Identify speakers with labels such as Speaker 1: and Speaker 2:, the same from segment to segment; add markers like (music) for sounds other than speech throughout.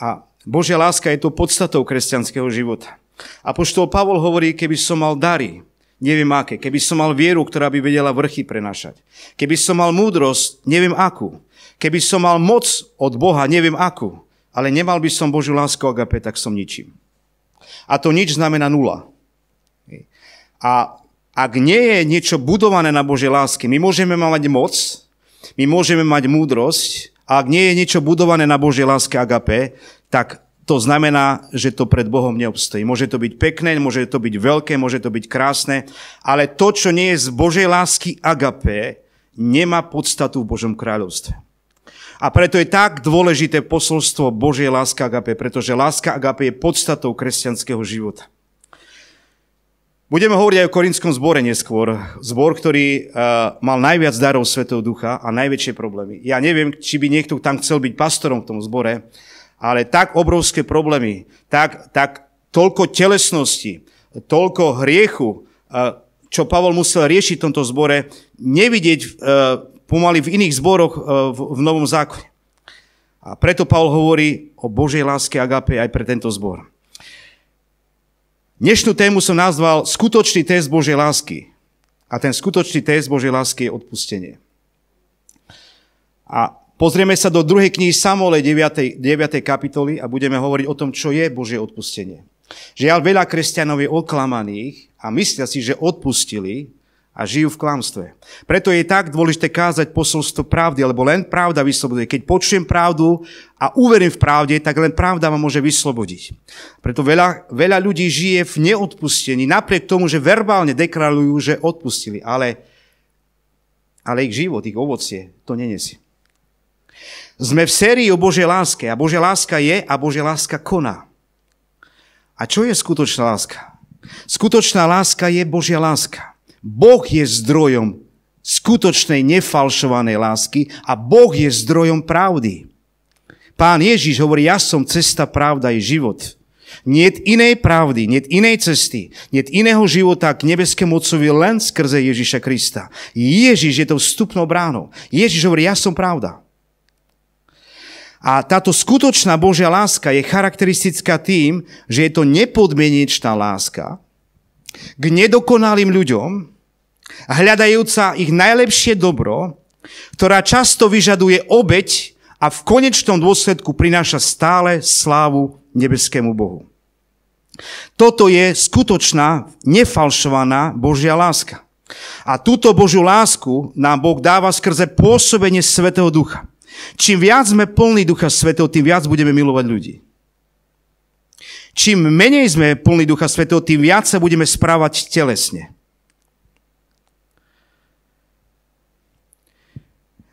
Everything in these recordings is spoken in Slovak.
Speaker 1: A Božia láska je to podstatou kresťanského života. A poštol Pavol hovorí, keby som mal dary, neviem aké, keby som mal vieru, ktorá by vedela vrchy prenašať, keby som mal múdrosť, neviem akú, keby som mal moc od Boha, neviem akú, ale nemal by som Božiu lásku agape, tak som ničím. A to nič znamená nula. A ak nie je niečo budované na Božej láske, my môžeme mať moc, my môžeme mať múdrosť, ak nie je niečo budované na Božej láske agape, tak to znamená, že to pred Bohom neobstojí. Môže to byť pekné, môže to byť veľké, môže to byť krásne, ale to, čo nie je z Božej lásky agape, nemá podstatu v Božom kráľovstve. A preto je tak dôležité posolstvo Božej láska agape, pretože láska agape je podstatou kresťanského života. Budeme hovoriť aj o Korinskom zbore neskôr. Zbor, ktorý uh, mal najviac darov Svetého Ducha a najväčšie problémy. Ja neviem, či by niekto tam chcel byť pastorom v tom zbore, ale tak obrovské problémy, tak, tak toľko telesnosti, toľko hriechu, uh, čo Pavol musel riešiť v tomto zbore, nevidieť uh, pomaly v iných zboroch uh, v, v Novom zákone. A preto Pavol hovorí o Božej láske agape aj pre tento zbor. Dnešnú tému som nazval Skutočný test Božej lásky. A ten skutočný test Božej lásky je odpustenie. A pozrieme sa do druhej knihy Samole 9. 9. kapitoly a budeme hovoriť o tom, čo je Božie odpustenie. Žiaľ, veľa kresťanov je oklamaných a myslia si, že odpustili, a žijú v klamstve. Preto je tak dôležité kázať posolstvo pravdy, lebo len pravda vysloboduje. Keď počujem pravdu a uverím v pravde, tak len pravda ma môže vyslobodiť. Preto veľa, veľa ľudí žije v neodpustení, napriek tomu, že verbálne deklarujú, že odpustili, ale, ale ich život, ich ovocie to nenesie. Sme v sérii o Božej láske a Božia láska je a Božia láska koná. A čo je skutočná láska? Skutočná láska je Božia láska. Boh je zdrojom skutočnej nefalšovanej lásky a Boh je zdrojom pravdy. Pán Ježiš hovorí, ja som cesta, pravda i život. Nie inej pravdy, nie inej cesty, nie iného života k nebeskému Otcovi len skrze Ježiša Krista. Ježiš je to vstupnou bránou. Ježiš hovorí, ja som pravda. A táto skutočná Božia láska je charakteristická tým, že je to nepodmienečná láska k nedokonalým ľuďom, hľadajúca ich najlepšie dobro, ktorá často vyžaduje obeď a v konečnom dôsledku prináša stále slávu nebeskému Bohu. Toto je skutočná, nefalšovaná Božia láska. A túto Božiu lásku nám Boh dáva skrze pôsobenie Svetého Ducha. Čím viac sme plní Ducha Svetého, tým viac budeme milovať ľudí. Čím menej sme plní Ducha Svetého, tým viac sa budeme správať telesne.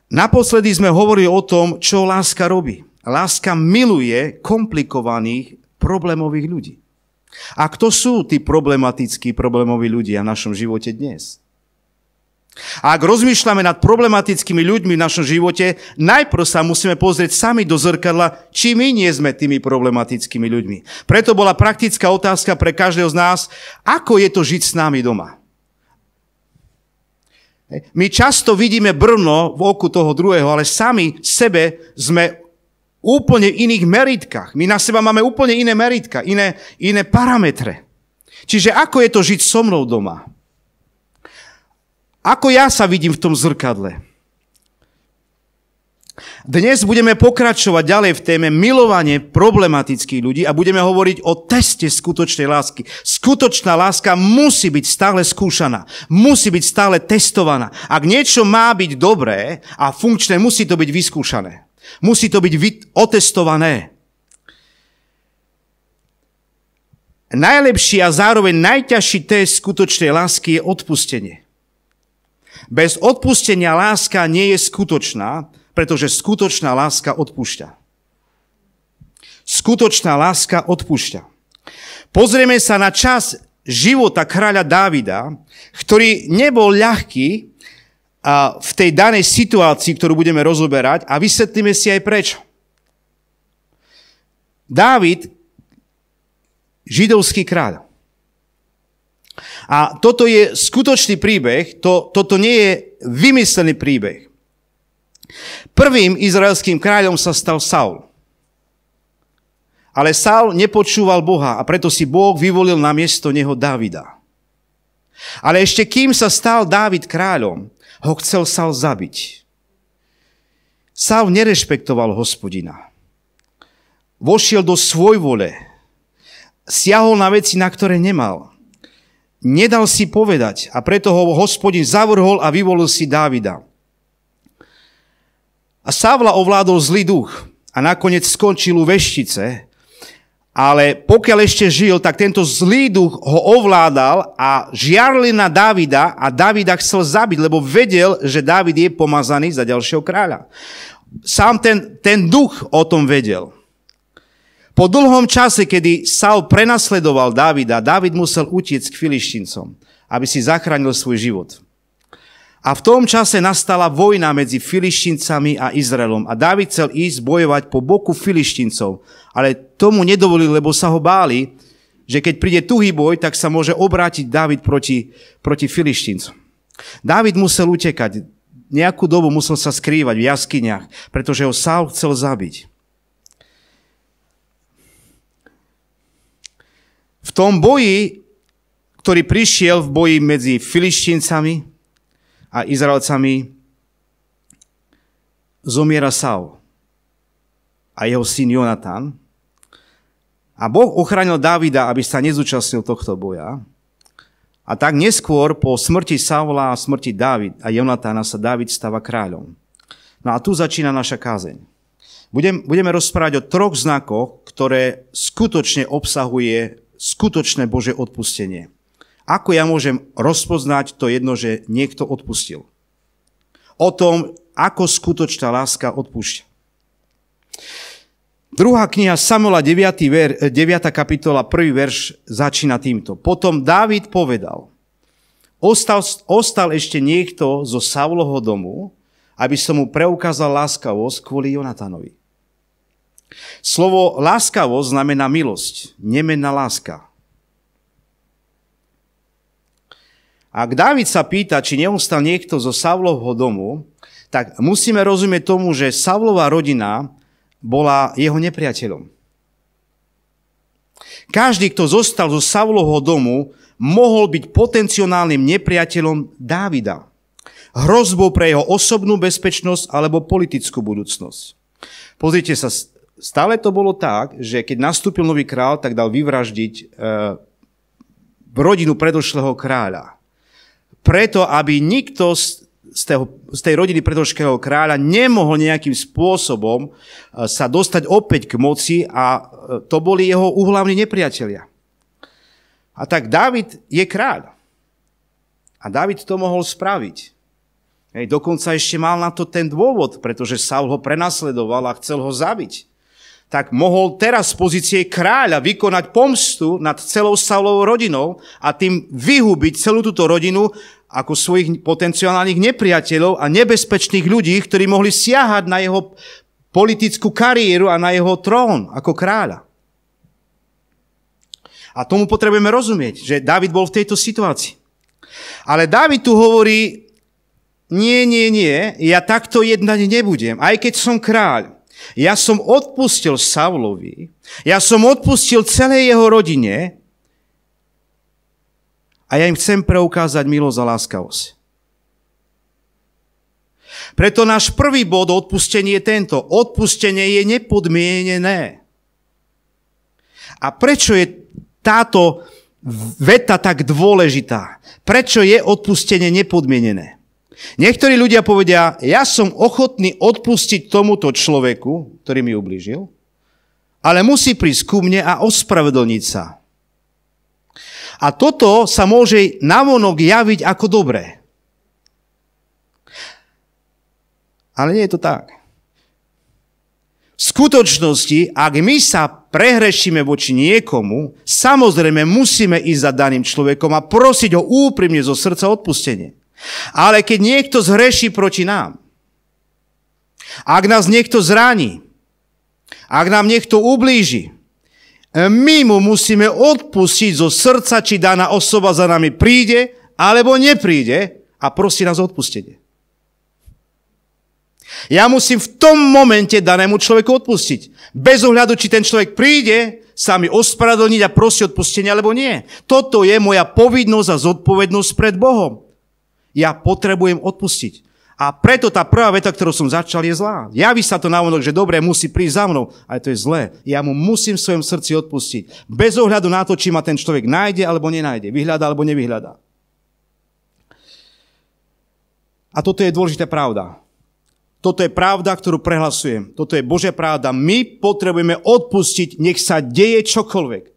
Speaker 1: Naposledy sme hovorili o tom, čo láska robí. Láska miluje komplikovaných problémových ľudí. A kto sú tí problematickí, problémoví ľudia v našom živote dnes? A ak rozmýšľame nad problematickými ľuďmi v našom živote, najprv sa musíme pozrieť sami do zrkadla, či my nie sme tými problematickými ľuďmi. Preto bola praktická otázka pre každého z nás, ako je to žiť s nami doma. My často vidíme brno v oku toho druhého, ale sami sebe sme úplne v iných meritkách. My na seba máme úplne iné meritka, iné, iné parametre. Čiže ako je to žiť so mnou doma? Ako ja sa vidím v tom zrkadle? Dnes budeme pokračovať ďalej v téme milovanie problematických ľudí a budeme hovoriť o teste skutočnej lásky. Skutočná láska musí byť stále skúšaná, musí byť stále testovaná. Ak niečo má byť dobré a funkčné, musí to byť vyskúšané. Musí to byť otestované. Najlepší a zároveň najťažší test skutočnej lásky je odpustenie. Bez odpustenia láska nie je skutočná pretože skutočná láska odpúšťa. Skutočná láska odpúšťa. Pozrieme sa na čas života kráľa Dávida, ktorý nebol ľahký v tej danej situácii, ktorú budeme rozoberať a vysvetlíme si aj prečo. Dávid, židovský kráľ. A toto je skutočný príbeh, to, toto nie je vymyslený príbeh. Prvým izraelským kráľom sa stal Saul. Ale Saul nepočúval Boha a preto si Boh vyvolil na miesto neho Davida. Ale ešte kým sa stal Dávid kráľom, ho chcel Saul zabiť. Saul nerešpektoval hospodina. Vošiel do svoj vole. Siahol na veci, na ktoré nemal. Nedal si povedať a preto ho hospodin zavrhol a vyvolil si Dávida. A Savla ovládol zlý duch a nakoniec skončil u veštice, ale pokiaľ ešte žil, tak tento zlý duch ho ovládal a žiarli na Davida a Davida chcel zabiť, lebo vedel, že David je pomazaný za ďalšieho kráľa. Sám ten, ten duch o tom vedel. Po dlhom čase, kedy Saul prenasledoval Davida, David musel utiecť k filištincom, aby si zachránil svoj život. A v tom čase nastala vojna medzi Filištincami a Izraelom a Dávid chcel ísť bojovať po boku Filištincov, ale tomu nedovolili, lebo sa ho báli, že keď príde tuhý boj, tak sa môže obrátiť Dávid proti, proti Filištincom. Dávid musel utekať, nejakú dobu musel sa skrývať v jaskyniach, pretože ho Saul chcel zabiť. V tom boji, ktorý prišiel v boji medzi Filištincami a Izraelcami, zomiera Saul a jeho syn Jonatan. A Boh ochránil Davida, aby sa nezúčastnil tohto boja. A tak neskôr po smrti Saula a smrti David a Jonatana sa David stáva kráľom. No a tu začína naša kázeň. Budem, budeme rozprávať o troch znakoch, ktoré skutočne obsahuje skutočné Bože odpustenie. Ako ja môžem rozpoznať to jedno, že niekto odpustil? O tom, ako skutočná láska odpúšťa. Druhá kniha Samola 9. Ver, 9. Eh, kapitola, 1. verš začína týmto. Potom Dávid povedal, ostal, ostal ešte niekto zo Saulovho domu, aby som mu preukázal láskavosť kvôli Jonatanovi. Slovo láskavosť znamená milosť, nemenná láska. Ak David sa pýta, či neustal niekto zo Savlovho domu, tak musíme rozumieť tomu, že Savlová rodina bola jeho nepriateľom. Každý, kto zostal zo Savlovho domu, mohol byť potenciálnym nepriateľom Dávida. Hrozbou pre jeho osobnú bezpečnosť alebo politickú budúcnosť. Pozrite sa, stále to bolo tak, že keď nastúpil nový král, tak dal vyvraždiť e, rodinu predošlého kráľa preto, aby nikto z, z, z tej rodiny predložského kráľa nemohol nejakým spôsobom e, sa dostať opäť k moci a e, to boli jeho uhlavní nepriatelia. A tak David je kráľ. A David to mohol spraviť. Hej, dokonca ešte mal na to ten dôvod, pretože Saul ho prenasledoval a chcel ho zabiť. Tak mohol teraz z pozície kráľa vykonať pomstu nad celou Saulovou rodinou a tým vyhubiť celú túto rodinu ako svojich potenciálnych nepriateľov a nebezpečných ľudí, ktorí mohli siahať na jeho politickú kariéru a na jeho trón ako kráľa. A tomu potrebujeme rozumieť, že David bol v tejto situácii. Ale David tu hovorí, nie, nie, nie, ja takto jednať nebudem, aj keď som kráľ. Ja som odpustil Saulovi, ja som odpustil celej jeho rodine, a ja im chcem preukázať milosť a láskavosť. Preto náš prvý bod odpustenie je tento. Odpustenie je nepodmienené. A prečo je táto veta tak dôležitá? Prečo je odpustenie nepodmienené? Niektorí ľudia povedia, ja som ochotný odpustiť tomuto človeku, ktorý mi ublížil, ale musí prísť ku mne a ospravedlniť sa. A toto sa môže navonok javiť ako dobré. Ale nie je to tak. V skutočnosti, ak my sa prehrešíme voči niekomu, samozrejme musíme ísť za daným človekom a prosiť ho úprimne zo srdca odpustenie. Ale keď niekto zhreší proti nám, ak nás niekto zraní, ak nám niekto ublíži, E, my mu musíme odpustiť zo srdca, či daná osoba za nami príde, alebo nepríde a prosí nás o odpustenie. Ja musím v tom momente danému človeku odpustiť. Bez ohľadu, či ten človek príde, sa mi ospravedlniť a prosí odpustenie alebo nie. Toto je moja povinnosť a zodpovednosť pred Bohom. Ja potrebujem odpustiť. A preto tá prvá veta, ktorú som začal, je zlá. Javí sa to navonok, že dobre, musí prísť za mnou, ale to je zlé. Ja mu musím v svojom srdci odpustiť. Bez ohľadu na to, či ma ten človek nájde alebo nenájde, vyhľada alebo nevyhľada. A toto je dôležitá pravda. Toto je pravda, ktorú prehlasujem. Toto je Božia pravda. My potrebujeme odpustiť, nech sa deje čokoľvek.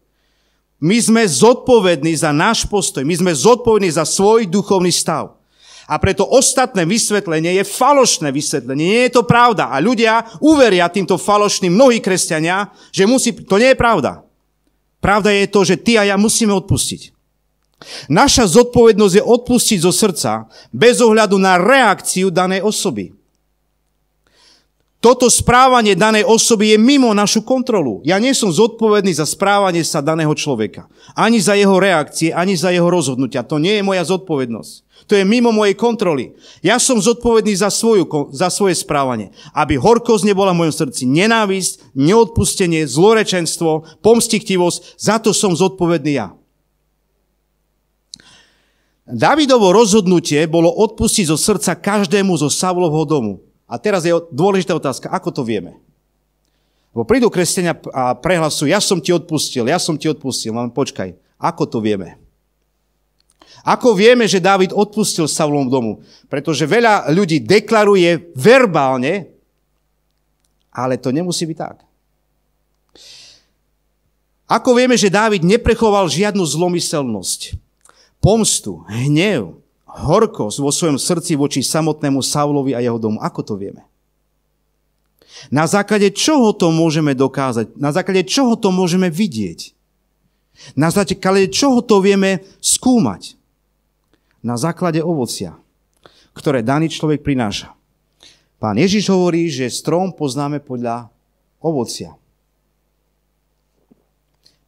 Speaker 1: My sme zodpovední za náš postoj. My sme zodpovední za svoj duchovný stav. A preto ostatné vysvetlenie je falošné vysvetlenie. Nie je to pravda. A ľudia uveria týmto falošným, mnohí kresťania, že musí... To nie je pravda. Pravda je to, že ty a ja musíme odpustiť. Naša zodpovednosť je odpustiť zo srdca bez ohľadu na reakciu danej osoby. Toto správanie danej osoby je mimo našu kontrolu. Ja nie som zodpovedný za správanie sa daného človeka. Ani za jeho reakcie, ani za jeho rozhodnutia. To nie je moja zodpovednosť. To je mimo mojej kontroly. Ja som zodpovedný za, svoju, za svoje správanie. Aby horkosť nebola v mojom srdci, nenávisť, neodpustenie, zlorečenstvo, pomstichtivosť, za to som zodpovedný ja. Davidovo rozhodnutie bolo odpustiť zo srdca každému zo Savlovho domu. A teraz je dôležitá otázka, ako to vieme? Bo prídu kresťania a prehlasujú, ja som ti odpustil, ja som ti odpustil. len počkaj, ako to vieme? Ako vieme, že Dávid odpustil Saulom domu? Pretože veľa ľudí deklaruje verbálne, ale to nemusí byť tak. Ako vieme, že Dávid neprechoval žiadnu zlomyselnosť, pomstu, hnev, horkosť vo svojom srdci voči samotnému Saulovi a jeho domu? Ako to vieme? Na základe čoho to môžeme dokázať? Na základe čoho to môžeme vidieť? Na základe čoho to vieme skúmať? na základe ovocia, ktoré daný človek prináša. Pán Ježiš hovorí, že strom poznáme podľa ovocia.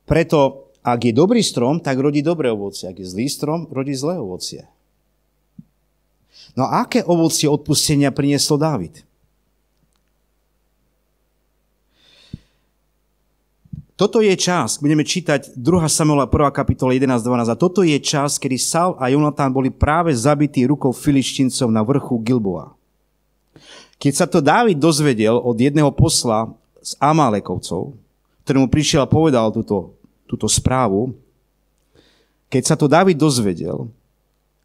Speaker 1: Preto, ak je dobrý strom, tak rodí dobré ovocie. Ak je zlý strom, rodí zlé ovocie. No a aké ovocie odpustenia prinieslo Dávid? toto je čas, budeme čítať 2. Samuela 1. kapitola 11, 12. A toto je čas, kedy Saul a Jonatán boli práve zabití rukou filištíncov na vrchu Gilboa. Keď sa to Dávid dozvedel od jedného posla s Amalekovcov, mu prišiel a povedal túto, túto správu, keď sa to Dávid dozvedel,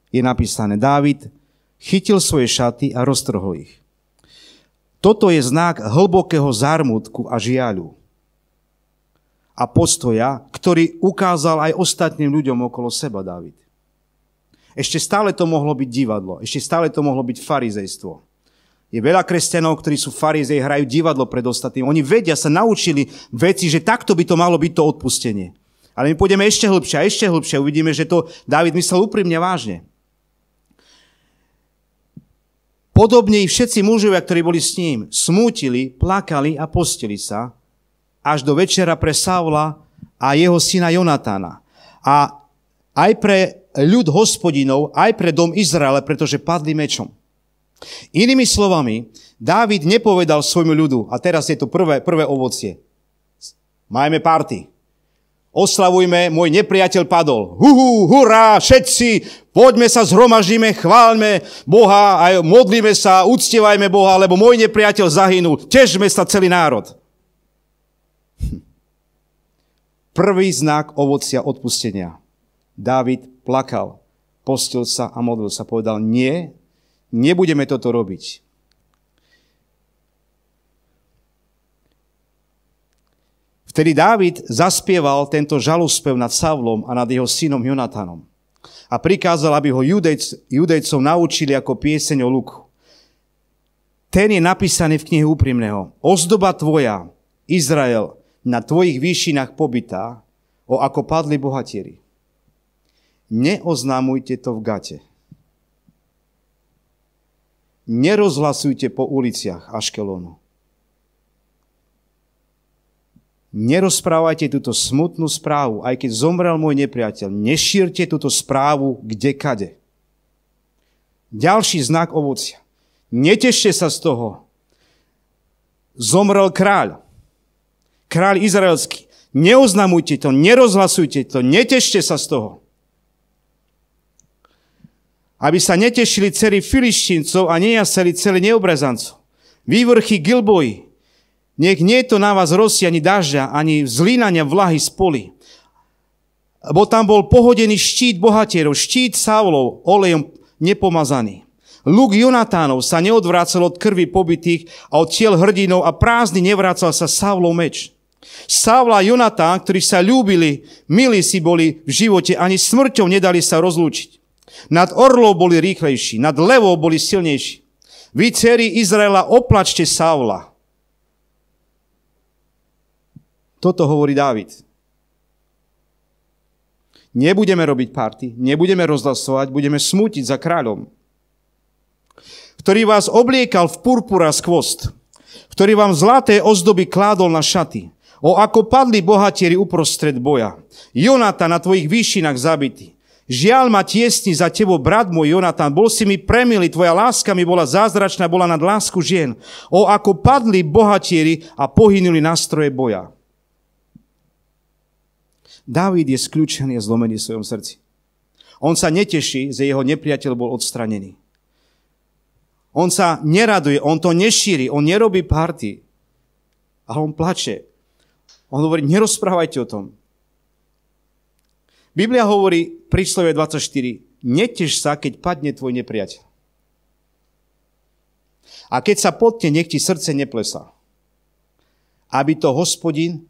Speaker 1: je napísané, Dávid chytil svoje šaty a roztrhol ich. Toto je znak hlbokého zármutku a žiaľu a postoja, ktorý ukázal aj ostatným ľuďom okolo seba david. Ešte stále to mohlo byť divadlo, ešte stále to mohlo byť farizejstvo. Je veľa kresťanov, ktorí sú farizej, hrajú divadlo pred ostatným. Oni vedia, sa naučili veci, že takto by to malo byť to odpustenie. Ale my pôjdeme ešte hlbšie a ešte hlbšie a uvidíme, že to David myslel úprimne vážne. Podobne i všetci mužovia, ktorí boli s ním, smútili, plakali a postili sa, až do večera pre Saula a jeho syna Jonatána. A aj pre ľud hospodinov, aj pre dom Izraela, pretože padli mečom. Inými slovami, Dávid nepovedal svojmu ľudu, a teraz je to prvé, prvé ovocie, majme party, oslavujme, môj nepriateľ padol. Huhu, hurá, všetci, poďme sa zhromažíme, chváľme Boha aj modlíme sa, uctievajme Boha, lebo môj nepriateľ zahynul. Težme sa celý národ. Prvý znak ovocia odpustenia. Dávid plakal, postil sa a modlil sa. Povedal, nie, nebudeme toto robiť. Vtedy Dávid zaspieval tento žalúspev nad Savlom a nad jeho synom Jonatanom a prikázal, aby ho judejc, judejcov naučili ako pieseň o luku. Ten je napísaný v knihe úprimného. Ozdoba tvoja, Izrael, na tvojich výšinách pobytá, o ako padli bohatieri. Neoznámujte to v gate. Nerozhlasujte po uliciach Aškelonu. Nerozprávajte túto smutnú správu, aj keď zomrel môj nepriateľ. Nešírte túto správu kdekade. Ďalší znak ovocia. Netešte sa z toho. Zomrel kráľ kráľ izraelský. Neoznamujte to, nerozhlasujte to, netešte sa z toho. Aby sa netešili celí filištíncov a nejasali celí neobrazancov. Vývrchy Gilboji. Nech nie je to na vás rosti ani dažďa, ani vzlínania vlahy z poli. Bo tam bol pohodený štít bohatierov, štít Saulov, olejom nepomazaný. Luk Jonatánov sa neodvrácal od krvi pobytých a od tiel hrdinov a prázdny nevracal sa Saulov meč. Sávla a Jonatán, ktorí sa ľúbili, milí si boli v živote, ani smrťou nedali sa rozlúčiť. Nad orlou boli rýchlejší, nad levou boli silnejší. Vy, dcery Izraela, oplačte Savla. Toto hovorí Dávid. Nebudeme robiť party, nebudeme rozhlasovať, budeme smútiť za kráľom, ktorý vás obliekal v purpura skvost, ktorý vám zlaté ozdoby kládol na šaty, O ako padli bohatieri uprostred boja. Jonata na tvojich výšinách zabitý. Žiaľ ma tiesni za tebo, brat môj Jonatan, bol si mi premilý, tvoja láska mi bola zázračná, bola nad lásku žien. O, ako padli bohatieri a pohynuli nástroje boja. Dávid je skľúčený a zlomený v svojom srdci. On sa neteší, že jeho nepriateľ bol odstranený. On sa neraduje, on to nešíri, on nerobí party. Ale on plače, on hovorí, nerozprávajte o tom. Biblia hovorí, príslovie 24, netež sa, keď padne tvoj nepriateľ. A keď sa potne, nech ti srdce neplesá. Aby to hospodin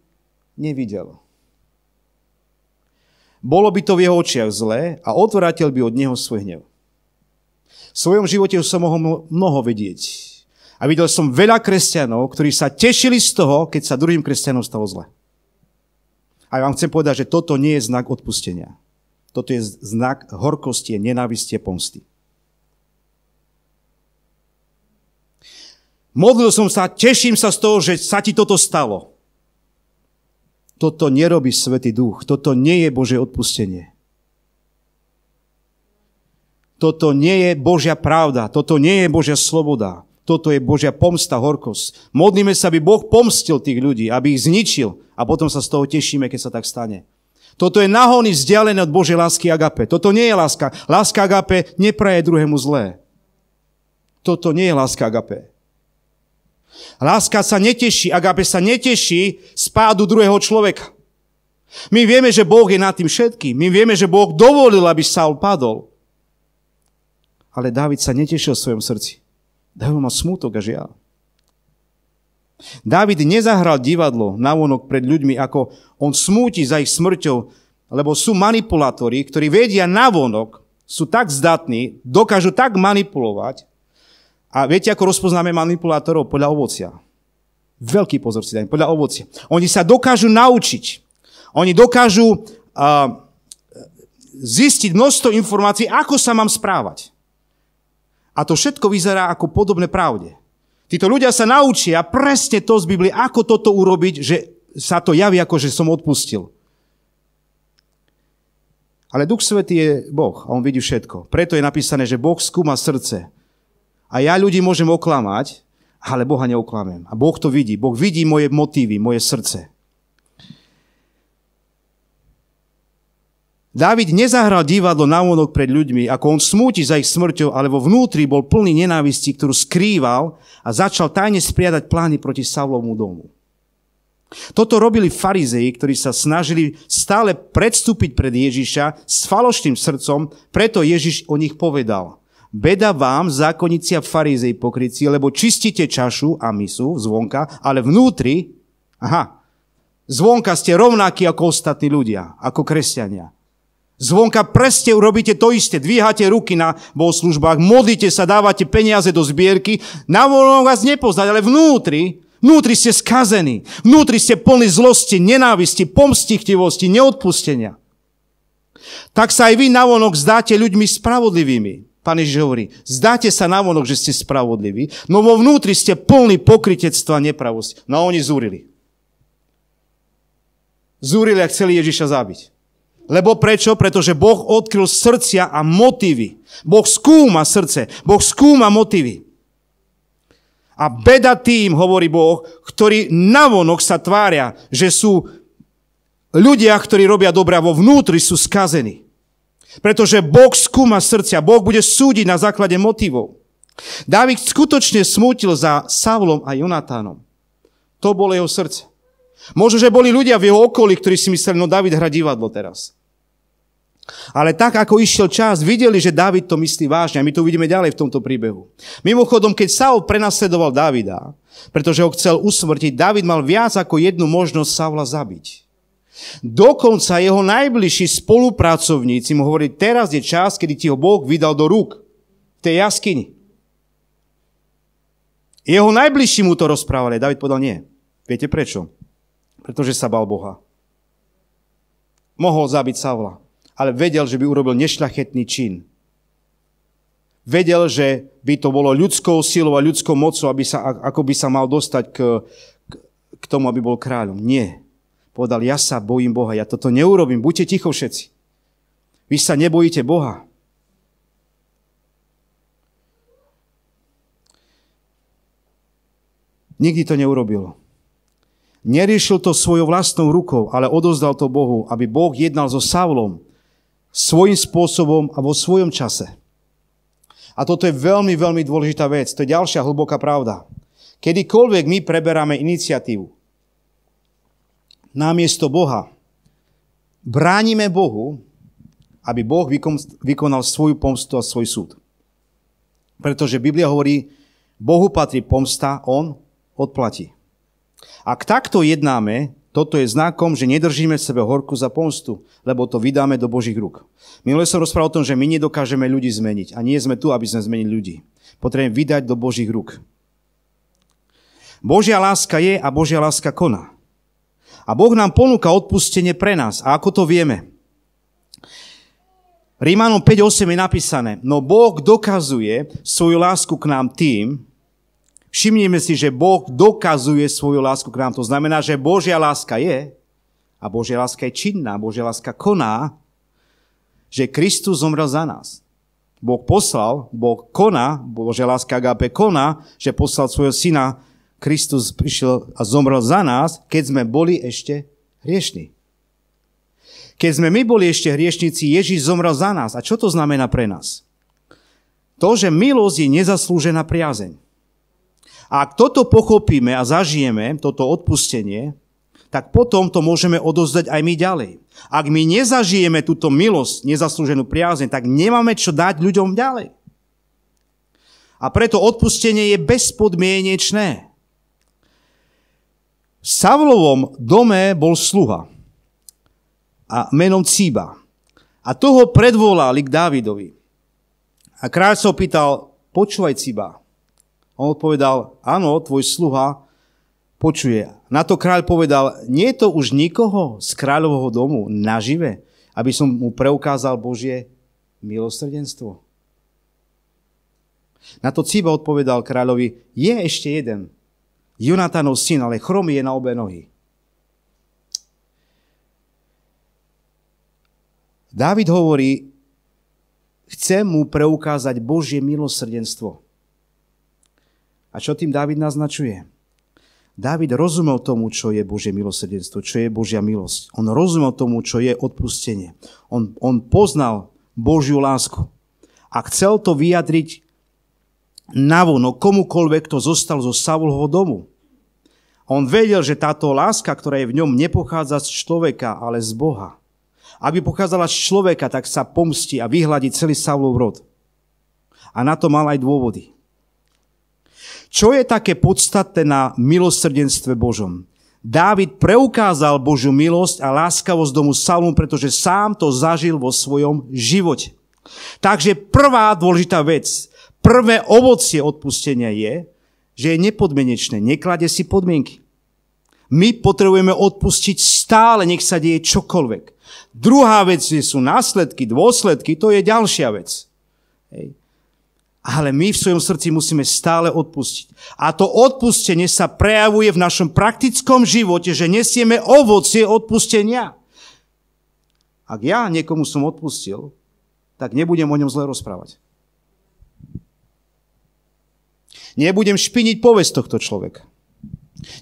Speaker 1: nevidel. Bolo by to v jeho očiach zlé a odvratil by od neho svoj hnev. V svojom živote už som mohol mnoho vedieť. A videl som veľa kresťanov, ktorí sa tešili z toho, keď sa druhým kresťanom stalo zle. A ja vám chcem povedať, že toto nie je znak odpustenia. Toto je znak horkosti, nenávistie, pomsty. Modlil som sa, teším sa z toho, že sa ti toto stalo. Toto nerobí Svetý Duch. Toto nie je Božie odpustenie. Toto nie je Božia pravda. Toto nie je Božia sloboda. Toto je Božia pomsta, horkosť. Modlíme sa, aby Boh pomstil tých ľudí, aby ich zničil a potom sa z toho tešíme, keď sa tak stane. Toto je nahony vzdialené od Božej lásky agape. Toto nie je láska. Láska agape nepraje druhému zlé. Toto nie je láska agape. Láska sa neteší, agape sa neteší pádu druhého človeka. My vieme, že Boh je nad tým všetkým. My vieme, že Boh dovolil, aby Saul padol. Ale David sa netešil v svojom srdci. David mal smútok a žiaľ. Dávid nezahral divadlo navonok pred ľuďmi, ako on smúti za ich smrťou, lebo sú manipulátori, ktorí vedia navonok, sú tak zdatní, dokážu tak manipulovať. A viete, ako rozpoznáme manipulátorov? Podľa ovocia. Veľký pozor si dajme, podľa ovocia. Oni sa dokážu naučiť. Oni dokážu uh, zistiť množstvo informácií, ako sa mám správať. A to všetko vyzerá ako podobné pravde. Títo ľudia sa naučia presne to z Biblie, ako toto urobiť, že sa to javí ako, že som odpustil. Ale Duch Svetý je Boh a On vidí všetko. Preto je napísané, že Boh skúma srdce. A ja ľudí môžem oklamať, ale Boha neoklamem. A Boh to vidí. Boh vidí moje motívy, moje srdce. Dávid nezahral divadlo na vonok pred ľuďmi, ako on smúti za ich smrťou, ale vo vnútri bol plný nenávisti, ktorú skrýval a začal tajne spriadať plány proti Saulovmu domu. Toto robili farizei, ktorí sa snažili stále predstúpiť pred Ježiša s falošným srdcom, preto Ježiš o nich povedal. Beda vám, zákonnici a farizei pokrytci, lebo čistíte čašu a misu zvonka, ale vnútri, aha, zvonka ste rovnakí ako ostatní ľudia, ako kresťania. Zvonka preste urobíte to isté. Dvíhate ruky na bohoslužbách, modlíte sa, dávate peniaze do zbierky. Na vás nepoznať, ale vnútri, vnútri ste skazení. Vnútri ste plní zlosti, nenávisti, pomstichtivosti, neodpustenia. Tak sa aj vy navonok zdáte ľuďmi spravodlivými. Pane Ježiš hovorí, zdáte sa navonok, že ste spravodliví, no vo vnútri ste plní pokritectva a nepravosti. No oni zúrili. Zúrili a chceli Ježiša zabiť. Lebo prečo? Pretože Boh odkryl srdcia a motívy. Boh skúma srdce, Boh skúma motívy. A beda tým, hovorí Boh, ktorí navonok sa tvária, že sú ľudia, ktorí robia dobré a vo vnútri sú skazení. Pretože Boh skúma srdcia, Boh bude súdiť na základe motivov. Dávid skutočne smútil za Savlom a Jonatánom. To bolo jeho srdce. Možno, že boli ľudia v jeho okolí, ktorí si mysleli, no David hra divadlo teraz. Ale tak, ako išiel čas, videli, že David to myslí vážne. A my to uvidíme ďalej v tomto príbehu. Mimochodom, keď Saul prenasledoval Davida, pretože ho chcel usmrtiť, David mal viac ako jednu možnosť Saula zabiť. Dokonca jeho najbližší spolupracovníci mu hovorili, teraz je čas, kedy ti ho Boh vydal do rúk v tej jaskyni. Jeho najbližší mu to rozprávali. David povedal, nie. Viete prečo? Pretože sa bal Boha. Mohol zabiť Savla ale vedel, že by urobil nešľachetný čin. Vedel, že by to bolo ľudskou silou a ľudskou mocou, aby sa, ako by sa mal dostať k, k, k tomu, aby bol kráľom. Nie. Povedal, ja sa bojím Boha, ja toto neurobím, buďte ticho všetci. Vy sa nebojíte Boha. Nikdy to neurobil. Neriešil to svojou vlastnou rukou, ale odozdal to Bohu, aby Boh jednal so Saulom, svojím spôsobom a vo svojom čase. A toto je veľmi, veľmi dôležitá vec. To je ďalšia hlboká pravda. Kedykoľvek my preberáme iniciatívu namiesto Boha, bránime Bohu, aby Boh vykonal svoju pomstu a svoj súd. Pretože Biblia hovorí, Bohu patrí pomsta, on odplatí. Ak takto jednáme, toto je znakom, že nedržíme v sebe horku za pomstu, lebo to vydáme do Božích rúk. Minule som rozprával o tom, že my nedokážeme ľudí zmeniť a nie sme tu, aby sme zmenili ľudí. Potrebujeme vydať do Božích rúk. Božia láska je a Božia láska koná. A Boh nám ponúka odpustenie pre nás. A ako to vieme? Rímanom 5.8 je napísané, no Boh dokazuje svoju lásku k nám tým, Všimnime si, že Boh dokazuje svoju lásku k nám. To znamená, že Božia láska je a Božia láska je činná, Božia láska koná, že Kristus zomrel za nás. Boh poslal, Boh koná, Božia láska agape koná, že poslal svojho syna, Kristus prišiel a zomrel za nás, keď sme boli ešte hriešni. Keď sme my boli ešte hriešnici, Ježíš zomrel za nás. A čo to znamená pre nás? To, že milosť je nezaslúžená priazeň. A ak toto pochopíme a zažijeme, toto odpustenie, tak potom to môžeme odozdať aj my ďalej. Ak my nezažijeme túto milosť, nezaslúženú priazne, tak nemáme čo dať ľuďom ďalej. A preto odpustenie je bezpodmienečné. V Savlovom dome bol sluha a menom Cíba. A toho predvolali k Dávidovi. A kráľ sa opýtal, počúvaj Cíba, on odpovedal, áno, tvoj sluha počuje. Na to kráľ povedal, nie je to už nikoho z kráľovho domu nažive, aby som mu preukázal Božie milosrdenstvo. Na to Ciba odpovedal kráľovi, je ešte jeden, Jonatanov syn, ale chromý je na obe nohy. Dávid hovorí, chce mu preukázať Božie milosrdenstvo. A čo tým David naznačuje? David rozumel tomu, čo je Božie milosrdenstvo, čo je Božia milosť. On rozumel tomu, čo je odpustenie. On, on poznal Božiu lásku a chcel to vyjadriť navono komukoľvek, kto zostal zo Saulho domu. On vedel, že táto láska, ktorá je v ňom, nepochádza z človeka, ale z Boha. Aby pochádzala z človeka, tak sa pomstí a vyhľadí celý Saulov rod. A na to mal aj dôvody. Čo je také podstatné na milosrdenstve Božom? Dávid preukázal Božiu milosť a láskavosť domu Saulom, pretože sám to zažil vo svojom živote. Takže prvá dôležitá vec, prvé ovocie odpustenia je, že je nepodmenečné, neklade si podmienky. My potrebujeme odpustiť stále, nech sa deje čokoľvek. Druhá vec sú následky, dôsledky, to je ďalšia vec. Hej ale my v svojom srdci musíme stále odpustiť. A to odpustenie sa prejavuje v našom praktickom živote, že nesieme ovocie odpustenia. Ak ja niekomu som odpustil, tak nebudem o ňom zle rozprávať. Nebudem špiniť povesť tohto človeka.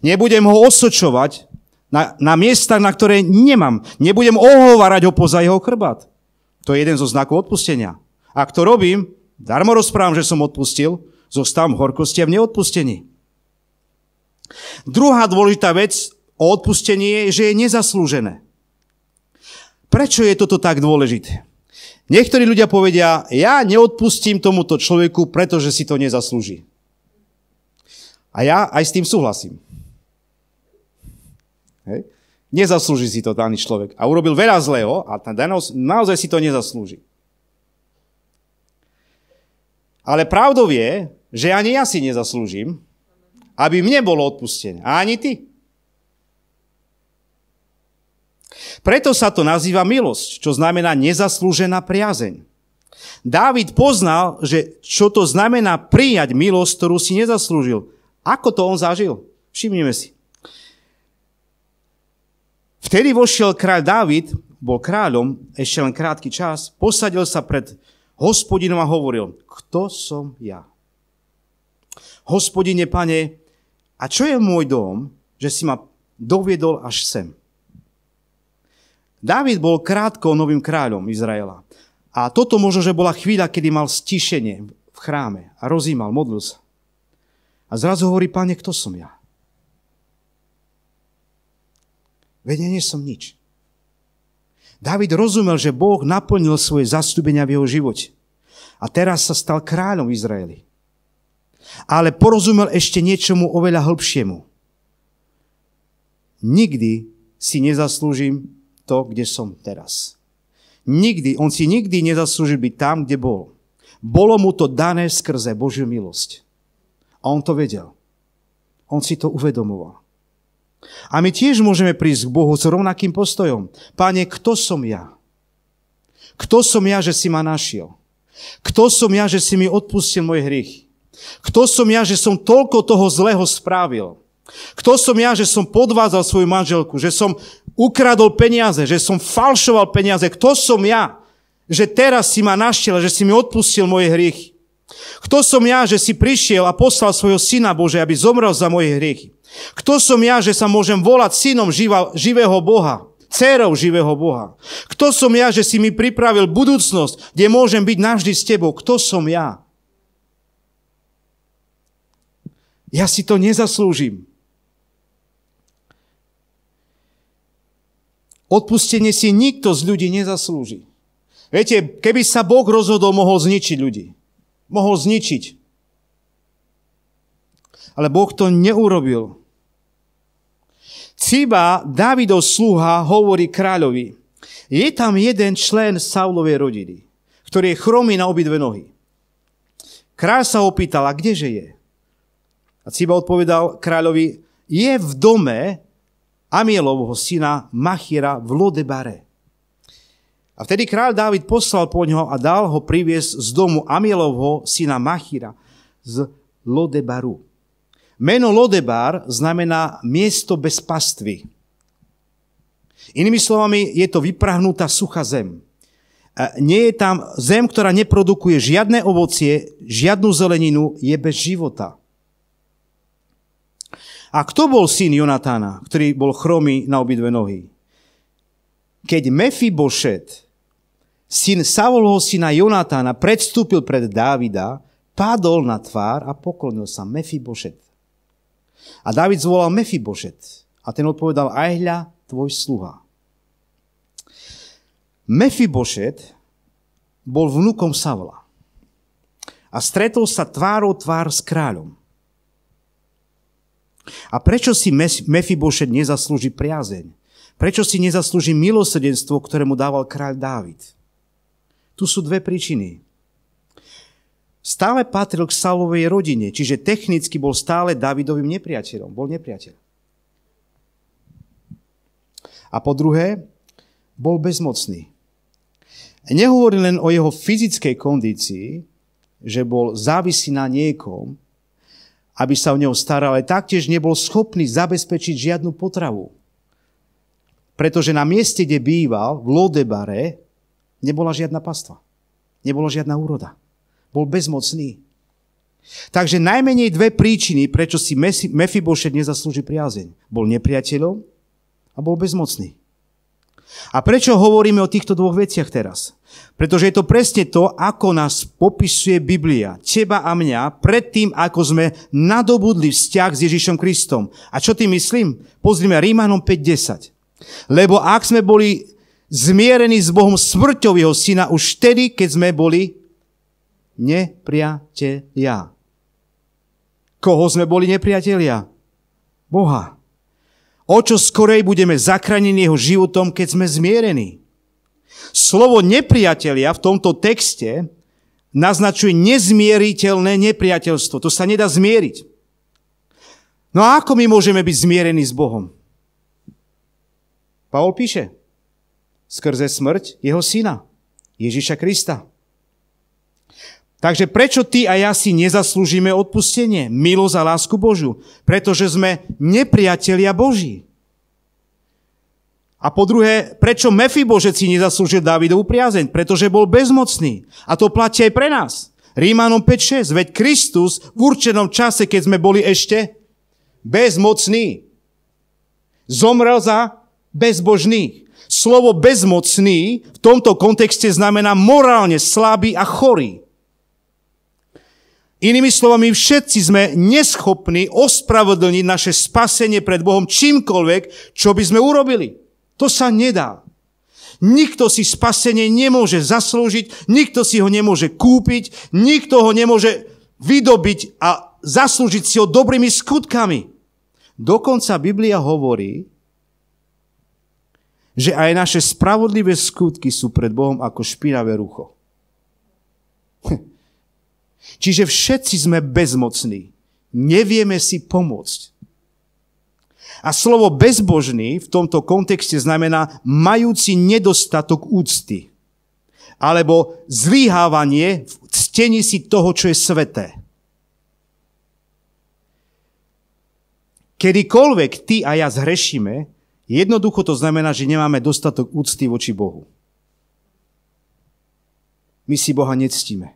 Speaker 1: Nebudem ho osočovať na, na miestach, na ktoré nemám. Nebudem ohovárať ho poza jeho chrbát. To je jeden zo znakov odpustenia. Ak to robím, Darmo rozprávam, že som odpustil, zostávam v horkosti a v neodpustení. Druhá dôležitá vec o odpustení je, že je nezaslúžené. Prečo je toto tak dôležité? Niektorí ľudia povedia, ja neodpustím tomuto človeku, pretože si to nezaslúži. A ja aj s tým súhlasím. Hej? Nezaslúži si to daný človek. A urobil veľa zlého a ten danos naozaj si to nezaslúži. Ale pravdou je, že ani ja si nezaslúžim, aby mne bolo odpustené. A ani ty. Preto sa to nazýva milosť, čo znamená nezaslúžená priazeň. Dávid poznal, že čo to znamená prijať milosť, ktorú si nezaslúžil. Ako to on zažil? Všimnime si. Vtedy vošiel kráľ Dávid, bol kráľom ešte len krátky čas, posadil sa pred Hospodin ma hovoril, kto som ja? Hospodine, pane, a čo je môj dom, že si ma doviedol až sem? David bol krátko novým kráľom Izraela. A toto možno, že bola chvíľa, kedy mal stišenie v chráme a rozímal, modlil sa. A zrazu hovorí, pane, kto som ja? Vedenie nie som nič. David rozumel, že Boh naplnil svoje zastúpenia v jeho živote. A teraz sa stal kráľom v Izraeli. Ale porozumel ešte niečomu oveľa hĺbšiemu. Nikdy si nezaslúžim to, kde som teraz. Nikdy, on si nikdy nezaslúžil byť tam, kde bol. Bolo mu to dané skrze Božiu milosť. A on to vedel. On si to uvedomoval. A my tiež môžeme prísť k Bohu s rovnakým postojom. Pane, kto som ja? Kto som ja, že si ma našiel? Kto som ja, že si mi odpustil moje hrych? Kto som ja, že som toľko toho zlého spravil? Kto som ja, že som podvádzal svoju manželku, že som ukradol peniaze, že som falšoval peniaze? Kto som ja, že teraz si ma našiel, že si mi odpustil moje hriechy? Kto som ja, že si prišiel a poslal svojho syna Bože, aby zomrel za moje hriechy? Kto som ja, že sa môžem volať synom živa, živého Boha, dcerou živého Boha? Kto som ja, že si mi pripravil budúcnosť, kde môžem byť navždy s tebou? Kto som ja? Ja si to nezaslúžim. Odpustenie si nikto z ľudí nezaslúži. Viete, keby sa Boh rozhodol, mohol zničiť ľudí. Mohol zničiť. Ale Boh to neurobil. Ciba, Davidov sluha, hovorí kráľovi, je tam jeden člen Saulovej rodiny, ktorý je chromý na obidve nohy. Kráľ sa pýtal, a kdeže je? A Ciba odpovedal kráľovi, je v dome Amielovho syna Machira v Lodebare. A vtedy kráľ Dávid poslal po ňoho a dal ho priviesť z domu Amielovho syna Machira z Lodebaru. Meno Lodebar znamená miesto bez pastvy. Inými slovami, je to vyprahnutá suchá zem. E, nie je tam zem, ktorá neprodukuje žiadne ovocie, žiadnu zeleninu, je bez života. A kto bol syn Jonatána, ktorý bol chromý na obidve nohy? Keď Mefibošet, syn Saulovho syna Jonatána, predstúpil pred Dávida, padol na tvár a poklonil sa Mefibošet. A David zvolal Mefibošet a ten odpovedal, aj hľa, tvoj sluha. Mefibošet bol vnukom Savla a stretol sa tvárou tvár s kráľom. A prečo si Mefibošet nezaslúži priazeň? Prečo si nezaslúži milosrdenstvo, ktoré mu dával kráľ Dávid? Tu sú dve príčiny stále patril k Saulovej rodine, čiže technicky bol stále Davidovým nepriateľom. Bol nepriateľ. A po druhé, bol bezmocný. Nehovorí len o jeho fyzickej kondícii, že bol závisí na niekom, aby sa o neho staral, ale taktiež nebol schopný zabezpečiť žiadnu potravu. Pretože na mieste, kde býval, v Lodebare, nebola žiadna pastva. Nebola žiadna úroda bol bezmocný. Takže najmenej dve príčiny, prečo si Mefibošet nezaslúži priazeň. Bol nepriateľom a bol bezmocný. A prečo hovoríme o týchto dvoch veciach teraz? Pretože je to presne to, ako nás popisuje Biblia, teba a mňa, predtým, ako sme nadobudli vzťah s Ježišom Kristom. A čo tým myslím? Pozrime Rímanom 5.10. Lebo ak sme boli zmierení s Bohom smrťou jeho syna už vtedy, keď sme boli nepriatelia. Koho sme boli nepriatelia? Boha. O čo skorej budeme zachránení jeho životom, keď sme zmierení. Slovo nepriatelia v tomto texte naznačuje nezmieriteľné nepriateľstvo. To sa nedá zmieriť. No a ako my môžeme byť zmierení s Bohom? Pavol píše, skrze smrť jeho syna, Ježiša Krista. Takže prečo ty a ja si nezaslúžime odpustenie, milosť a lásku Božiu? Pretože sme nepriatelia Boží. A po druhé, prečo Mefi Božeci nezaslúžil Dávidovú priazeň? Pretože bol bezmocný. A to platí aj pre nás. Rímanom 5.6. Veď Kristus v určenom čase, keď sme boli ešte bezmocní, zomrel za bezbožných. Slovo bezmocný v tomto kontexte znamená morálne slabý a chorý. Inými slovami, všetci sme neschopní ospravedlniť naše spasenie pred Bohom čímkoľvek, čo by sme urobili. To sa nedá. Nikto si spasenie nemôže zaslúžiť, nikto si ho nemôže kúpiť, nikto ho nemôže vydobiť a zaslúžiť si ho dobrými skutkami. Dokonca Biblia hovorí, že aj naše spravodlivé skutky sú pred Bohom ako špinavé rucho. (laughs) Čiže všetci sme bezmocní. Nevieme si pomôcť. A slovo bezbožný v tomto kontexte znamená majúci nedostatok úcty. Alebo zlyhávanie v ctení si toho, čo je sveté. Kedykoľvek ty a ja zhrešíme, jednoducho to znamená, že nemáme dostatok úcty voči Bohu. My si Boha nectíme.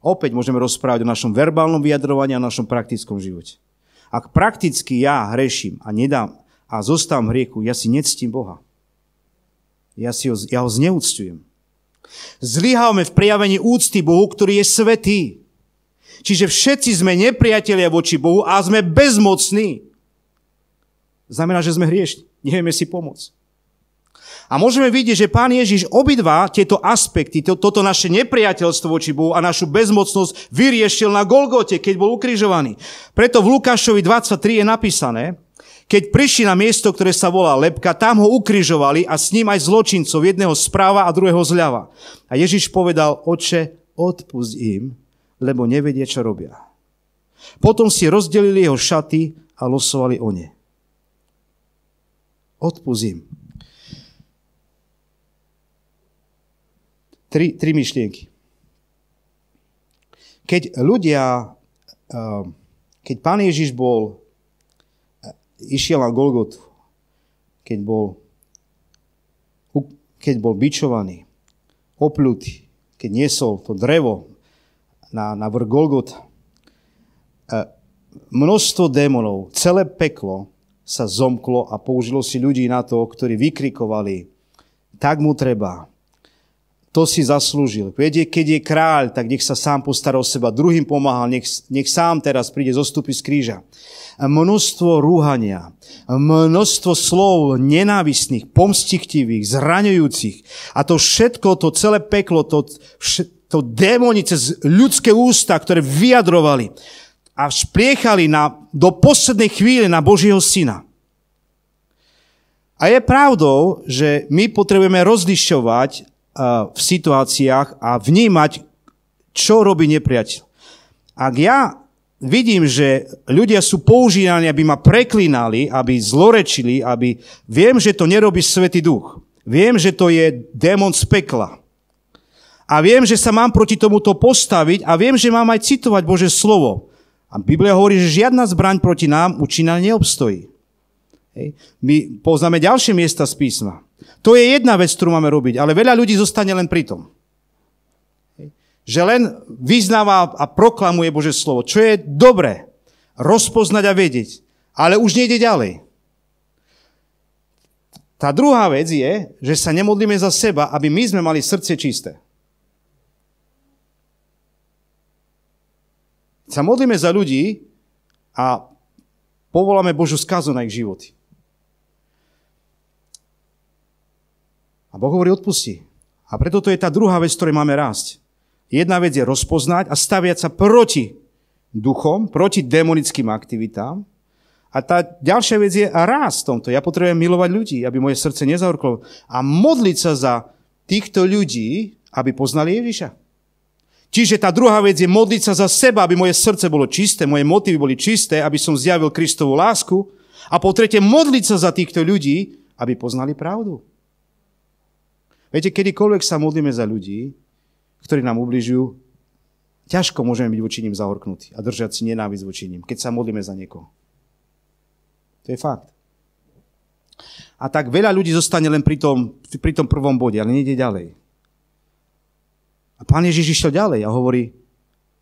Speaker 1: Opäť môžeme rozprávať o našom verbálnom vyjadrovaní a našom praktickom živote. Ak prakticky ja hreším a nedám a zostám v hrieku, ja si nectím Boha. Ja, si ho, ja ho zneúctujem. Zlyhávame v prejavení úcty Bohu, ktorý je svetý. Čiže všetci sme nepriatelia voči Bohu a sme bezmocní. Znamená, že sme hriešni. Nevieme si pomôcť. A môžeme vidieť, že pán Ježiš obidva tieto aspekty, to, toto naše nepriateľstvo voči Bohu a našu bezmocnosť vyriešil na Golgote, keď bol ukrižovaný. Preto v Lukášovi 23 je napísané, keď prišli na miesto, ktoré sa volá Lepka, tam ho ukrižovali a s ním aj zločincov, jedného správa a druhého zľava. A Ježiš povedal, oče, odpust im, lebo nevedia, čo robia. Potom si rozdelili jeho šaty a losovali o ne. Odpust im, tri, tri myšlienky. Keď ľudia, ehm, keď pán Ježiš bol, e, išiel na Golgotu, keď bol, keď bol bičovaný, opľutý, keď niesol to drevo na, na vrch Golgota, e, množstvo démonov, celé peklo sa zomklo a použilo si ľudí na to, ktorí vykrikovali, tak mu treba, to si zaslúžil. Viete, keď je kráľ, tak nech sa sám postará o seba, druhým pomáhal, nech, nech sám teraz príde zostupy z kríža. Množstvo rúhania, množstvo slov nenávisných, pomstichtivých, zraňujúcich a to všetko, to celé peklo, to, to démonice z ľudské ústa, ktoré vyjadrovali a spriechali na, do poslednej chvíle na Božieho syna. A je pravdou, že my potrebujeme rozlišovať v situáciách a vnímať, čo robí nepriateľ. Ak ja vidím, že ľudia sú používaní, aby ma preklínali, aby zlorečili, aby... Viem, že to nerobí Svetý Duch. Viem, že to je démon z pekla. A viem, že sa mám proti tomuto postaviť a viem, že mám aj citovať Bože slovo. A Biblia hovorí, že žiadna zbraň proti nám účinná neobstojí. Hej. My poznáme ďalšie miesta z písma. To je jedna vec, ktorú máme robiť, ale veľa ľudí zostane len pri tom. Hej. Že len vyznáva a proklamuje Bože slovo, čo je dobré rozpoznať a vedieť, ale už nejde ďalej. Tá druhá vec je, že sa nemodlíme za seba, aby my sme mali srdce čisté. Sa modlíme za ľudí a povoláme Božu skazu na ich životy. A Boh hovorí, odpusti. A preto to je tá druhá vec, ktorej máme rásť. Jedna vec je rozpoznať a staviať sa proti duchom, proti demonickým aktivitám. A tá ďalšia vec je rásť tomto. Ja potrebujem milovať ľudí, aby moje srdce nezaurklo. A modliť sa za týchto ľudí, aby poznali Ježiša. Čiže tá druhá vec je modliť sa za seba, aby moje srdce bolo čisté, moje motívy boli čisté, aby som zjavil Kristovú lásku. A po tretie, modliť sa za týchto ľudí, aby poznali pravdu. Viete, kedykoľvek sa modlíme za ľudí, ktorí nám ubližujú, ťažko môžeme byť voči ním zahorknutí a držať si nenávisť voči ním, keď sa modlíme za niekoho. To je fakt. A tak veľa ľudí zostane len pri tom, pri tom prvom bode, ale nejde ďalej. A pán Ježiš išiel ďalej a hovorí,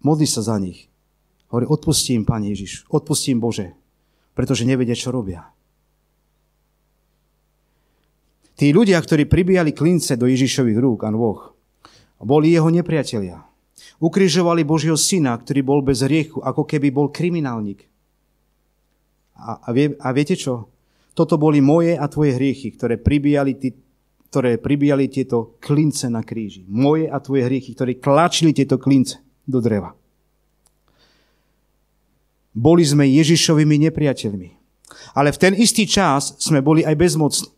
Speaker 1: modli sa za nich. Hovorí, odpustím, pán Ježiš, odpustím Bože, pretože nevedia, čo robia. Tí ľudia, ktorí pribíjali klince do Ježišových rúk a nôh, boli jeho nepriatelia. Ukrižovali Božieho syna, ktorý bol bez riechu, ako keby bol kriminálnik. A, a, vie, a viete čo? Toto boli moje a tvoje hriechy, ktoré pribíjali, tí, ktoré pribíjali tieto klince na kríži. Moje a tvoje hriechy, ktoré tlačili tieto klince do dreva. Boli sme Ježišovými nepriateľmi. Ale v ten istý čas sme boli aj bezmocní.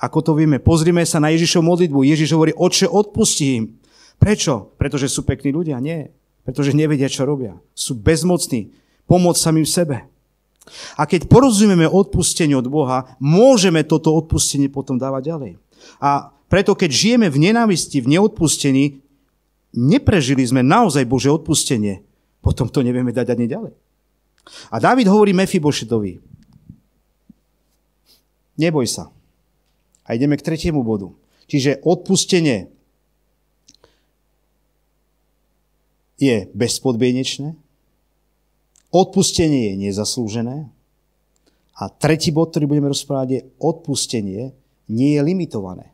Speaker 1: Ako to vieme? Pozrime sa na Ježišov modlitbu. Ježiš hovorí, oče, odpustí im. Prečo? Pretože sú pekní ľudia? Nie. Pretože nevedia, čo robia. Sú bezmocní. Pomoc samým sebe. A keď porozumieme odpustenie od Boha, môžeme toto odpustenie potom dávať ďalej. A preto, keď žijeme v nenávisti, v neodpustení, neprežili sme naozaj Bože odpustenie, potom to nevieme dať ani ďalej. A Dávid hovorí Mefibošetovi, neboj sa, a ideme k tretiemu bodu. Čiže odpustenie je bezpodmienečné, odpustenie je nezaslúžené a tretí bod, ktorý budeme rozprávať, je odpustenie nie je limitované.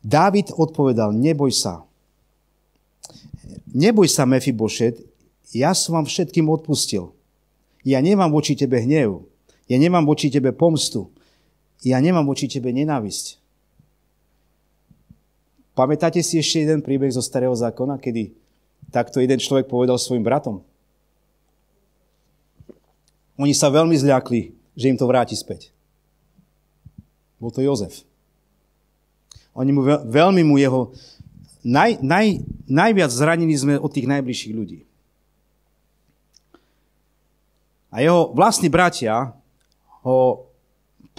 Speaker 1: Dávid odpovedal, neboj sa. Neboj sa, Mefibošet, ja som vám všetkým odpustil. Ja nemám voči tebe hnev. Ja nemám voči tebe pomstu ja nemám voči tebe nenávisť. Pamätáte si ešte jeden príbeh zo Starého zákona, kedy takto jeden človek povedal svojim bratom. Oni sa veľmi zľakli, že im to vráti späť. Bol to Jozef. Oni mu, veľmi mu jeho... Naj, naj, najviac zranili sme od tých najbližších ľudí. A jeho vlastní bratia ho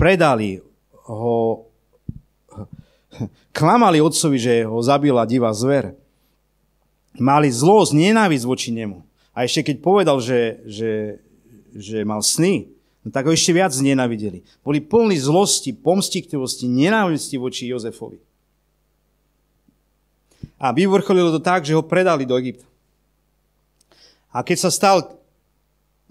Speaker 1: predali ho, klamali otcovi, že ho zabila divá zver. Mali zlosť, nenávisť voči nemu. A ešte keď povedal, že, že, že mal sny, no tak ho ešte viac nenávideli. Boli plní zlosti, pomstiktivosti, nenávisti voči Jozefovi. A vyvrcholilo to tak, že ho predali do Egypta. A keď sa stal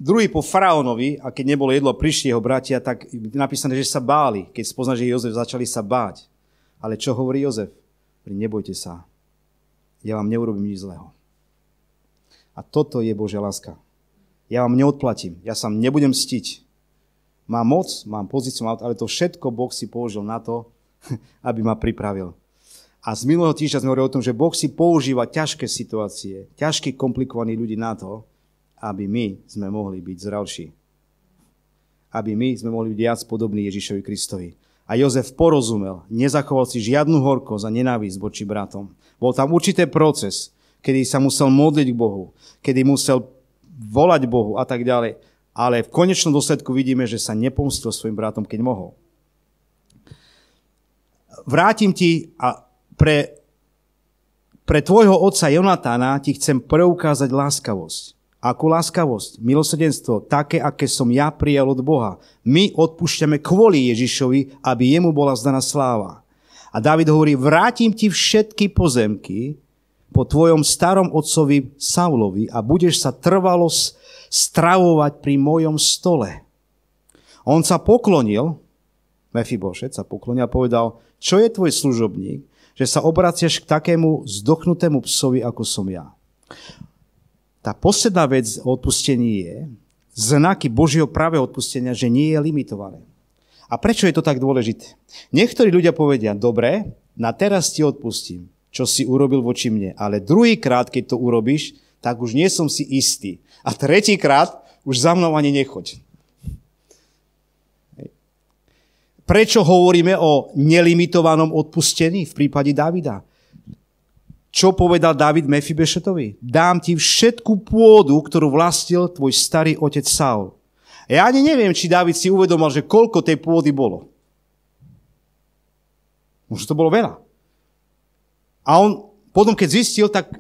Speaker 1: Druhý po faraónovi, a keď nebolo jedlo, prišli jeho bratia, tak napísané, že sa báli. Keď spoznali, že Jozef, začali sa báť. Ale čo hovorí Jozef? Nebojte sa, ja vám neurobím nič zlého. A toto je Božia láska. Ja vám neodplatím, ja sa nebudem stiť. Mám moc, mám pozíciu, ale to všetko Boh si použil na to, (laughs) aby ma pripravil. A z minulého týždňa sme hovorili o tom, že Boh si používa ťažké situácie, ťažkých, komplikovaných ľudí na to, aby my sme mohli byť zrelší. Aby my sme mohli byť viac podobní Ježišovi Kristovi. A Jozef porozumel, nezachoval si žiadnu horko za nenávisť voči bratom. Bol tam určitý proces, kedy sa musel modliť k Bohu, kedy musel volať Bohu a tak ďalej. Ale v konečnom dôsledku vidíme, že sa nepomstil svojim bratom, keď mohol. Vrátim ti a pre, pre tvojho otca Jonatána ti chcem preukázať láskavosť Akú láskavosť, milosrdenstvo, také, aké som ja prijal od Boha. My odpúšťame kvôli Ježišovi, aby jemu bola zdaná sláva. A David hovorí, vrátim ti všetky pozemky po tvojom starom otcovi Saulovi a budeš sa trvalo stravovať pri mojom stole. On sa poklonil, Mefibošet sa poklonil a povedal, čo je tvoj služobník, že sa obraciaš k takému zdochnutému psovi, ako som ja. Tá posledná vec o odpustení je znaky Božieho pravého odpustenia, že nie je limitované. A prečo je to tak dôležité? Niektorí ľudia povedia, dobre, na teraz ti odpustím, čo si urobil voči mne, ale druhýkrát, keď to urobíš, tak už nie som si istý. A tretíkrát už za mnou ani nechoď. Prečo hovoríme o nelimitovanom odpustení v prípade Davida? Čo povedal David Mefibešetovi? Dám ti všetku pôdu, ktorú vlastil tvoj starý otec Saul. Ja ani neviem, či David si uvedomil, že koľko tej pôdy bolo. Možno to bolo veľa. A on potom, keď zistil, tak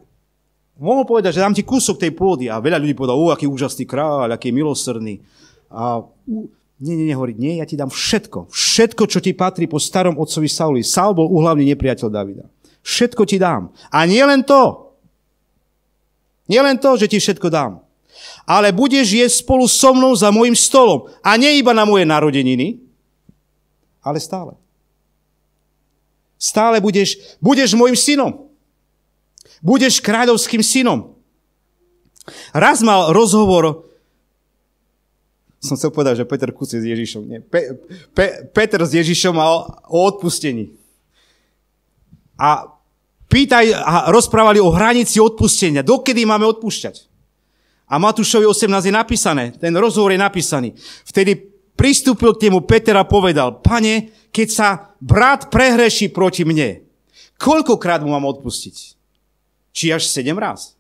Speaker 1: mohol povedať, že dám ti kúsok tej pôdy. A veľa ľudí povedal, o, aký úžasný kráľ, aký je milosrdný. A u, nie, nie, nehovorí, nie, ja ti dám všetko. Všetko, čo ti patrí po starom otcovi Sauli. Saul bol uhlavný nepriateľ Davida. Všetko ti dám. A nie len to. Nie len to, že ti všetko dám. Ale budeš jesť spolu so mnou za môjim stolom. A nie iba na moje narodeniny, ale stále. Stále budeš, budeš môjim synom. Budeš kráľovským synom. Raz mal rozhovor, som chcel povedať, že Peter kúsi s Ježišom. Nie. Pe, Pe, Peter s Ježišom mal o odpustení. A pýtaj, a rozprávali o hranici odpustenia. Dokedy máme odpúšťať? A Matúšovi 18 je napísané, ten rozhovor je napísaný. Vtedy pristúpil k nemu Peter a povedal, pane, keď sa brat prehreší proti mne, koľkokrát mu mám odpustiť? Či až sedem raz?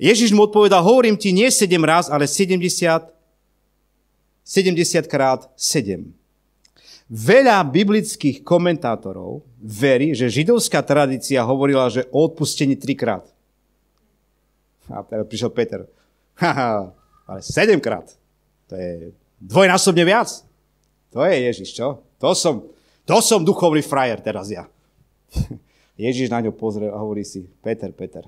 Speaker 1: Ježiš mu odpovedal, hovorím ti nie sedem raz, ale 70, 70 krát sedem. Veľa biblických komentátorov verí, že židovská tradícia hovorila, že o odpustení trikrát. A teraz prišiel Peter. (laughs) Haha, ale sedemkrát. To je dvojnásobne viac. To je Ježiš, čo? To som, to som duchovný frajer teraz ja. (laughs) Ježiš na ňo pozrel a hovorí si, Peter, Peter,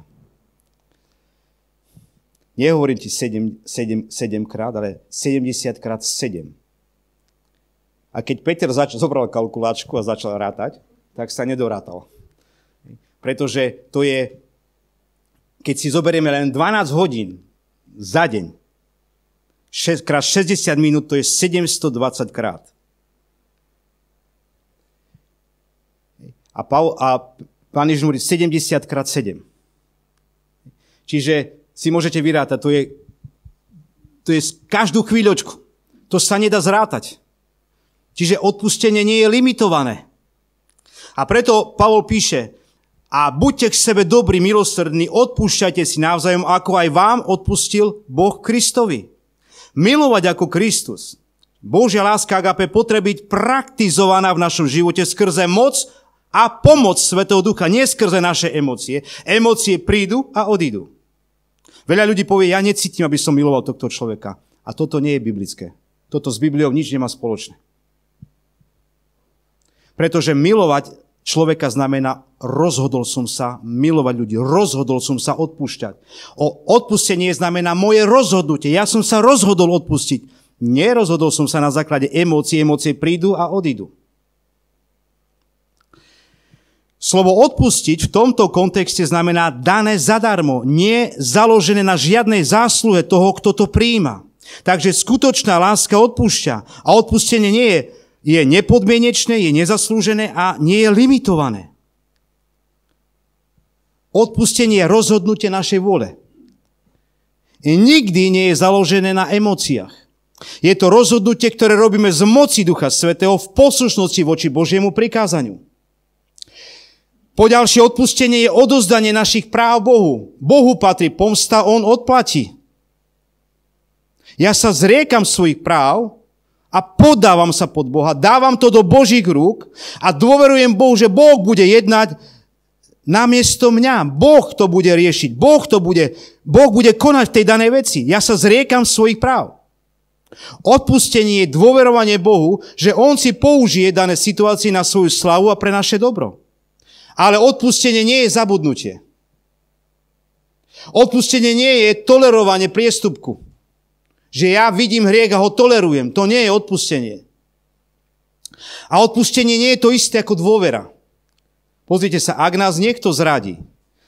Speaker 1: nehovorím ti 7, sedem, 7 krát, ale 70 krát 7. A keď Peter zač- zobral kalkulačku a začal rátať, tak sa nedorátal. Pretože to je, keď si zoberieme len 12 hodín za deň, 6 krát 60 minút, to je 720 krát. A, Paul, a pán Ježiš hovorí 70 krát 7. Čiže si môžete vyrátať, to je, to je každú chvíľočku. To sa nedá zrátať. Čiže odpustenie nie je limitované. A preto Pavol píše, a buďte k sebe dobrí, milosrdní, odpúšťajte si navzájom, ako aj vám odpustil Boh Kristovi. Milovať ako Kristus. Božia láska agape potrebiť praktizovaná v našom živote skrze moc a pomoc Svetého Ducha, nie skrze naše emócie. Emócie prídu a odídu. Veľa ľudí povie, ja necítim, aby som miloval tohto človeka. A toto nie je biblické. Toto s Bibliou nič nemá spoločné. Pretože milovať človeka znamená rozhodol som sa milovať ľudí, rozhodol som sa odpúšťať. O odpustenie znamená moje rozhodnutie. Ja som sa rozhodol odpustiť. Nerozhodol som sa na základe emócií, emócie prídu a odídu. Slovo odpustiť v tomto kontexte znamená dané zadarmo, nie založené na žiadnej zásluhe toho, kto to príjima. Takže skutočná láska odpúšťa a odpustenie nie je je nepodmienečné, je nezaslúžené a nie je limitované. Odpustenie je rozhodnutie našej vôle. Nikdy nie je založené na emóciách. Je to rozhodnutie, ktoré robíme z moci Ducha Svetého v poslušnosti voči Božiemu prikázaniu. Poďalšie odpustenie je odozdanie našich práv Bohu. Bohu patrí pomsta, On odplatí. Ja sa zriekam svojich práv, a podávam sa pod Boha, dávam to do Božích rúk a dôverujem Bohu, že Boh bude jednať namiesto mňa. Boh to bude riešiť, Boh to bude, Boh bude konať v tej danej veci. Ja sa zriekam svojich práv. Odpustenie je dôverovanie Bohu, že On si použije dané situácie na svoju slavu a pre naše dobro. Ale odpustenie nie je zabudnutie. Odpustenie nie je tolerovanie priestupku. Že ja vidím hriech a ho tolerujem. To nie je odpustenie. A odpustenie nie je to isté ako dôvera. Pozrite sa, ak nás niekto zradí,